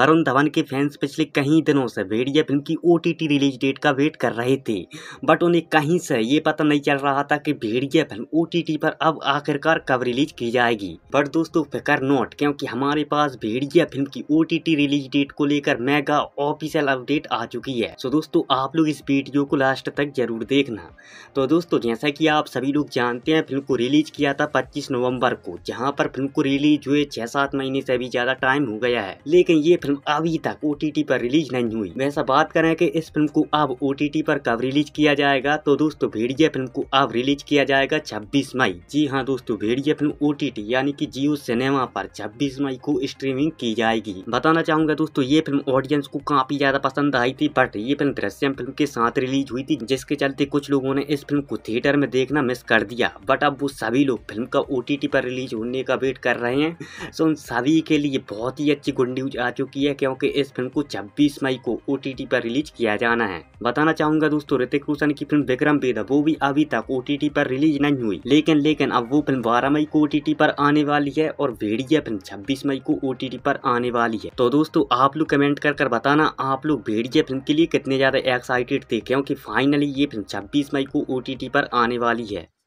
वरुण धवन के फैंस पिछले कई दिनों से भेड़िया फिल्म की ओ रिलीज डेट का वेट कर रहे थे बट उन्हें कहीं से ये पता नहीं चल रहा था कि भेड़िया फिल्म ओ पर अब आखिरकार कब रिलीज की जाएगी बट दोस्तों फिकर नोट क्योंकि हमारे पास भेड़िया फिल्म की ओ रिलीज डेट को लेकर मेगा ऑफिशियल अपडेट आ चुकी है सो दोस्तों आप लोग इस वीडियो को लास्ट तक जरूर देखना तो दोस्तों जैसा की आप सभी लोग जानते हैं फिल्म को रिलीज किया था पच्चीस नवम्बर को जहाँ पर फिल्म को रिलीज हुए छह सात महीने से भी ज्यादा टाइम हो गया है लेकिन ये फिल्म फिल्म अभी तक ओ पर रिलीज नहीं हुई वैसा बात करें कि इस फिल्म को अब ओ पर कब रिलीज किया जाएगा तो दोस्तों भेड़िया फिल्म को अब रिलीज किया जाएगा छब्बीस मई जी हाँ दोस्तों भेड़िया फिल्म ओ यानी कि जियो सिनेमा पर छब्बीस मई को स्ट्रीमिंग की जाएगी बताना चाहूंगा दोस्तों ये फिल्म ऑडियंस को काफी ज्यादा पसंद आई थी बट ये फिल्म दृश्यम फिल्म के साथ रिलीज हुई थी जिसके चलते कुछ लोगों ने इस फिल्म को थिएटर में देखना मिस कर दिया बट अब वो सभी लोग फिल्म का ओ पर रिलीज होने का वेट कर रहे हैं सो उन सभी के लिए बहुत ही अच्छी गुड न्यूज आ चुकी की है क्योंकि इस फिल्म को 26 मई को ओ पर रिलीज किया जाना है बताना चाहूंगा दोस्तों ऋतिक रोशन की फिल्म विक्रम बेदा वो भी अभी तक ओ पर रिलीज नहीं हुई लेकिन लेकिन अब वो फिल्म बारह मई को ओ पर आने वाली है और भेड़िया फिल्म छब्बीस मई को ओ पर आने वाली है तो दोस्तों आप लोग कमेंट कर कर बताना आप लोग भेड़िया फिल्म के लिए कितने ज्यादा एक्साइटेड थे क्योंकि फाइनली ये फिल्म छब्बीस मई को ओ पर आने वाली है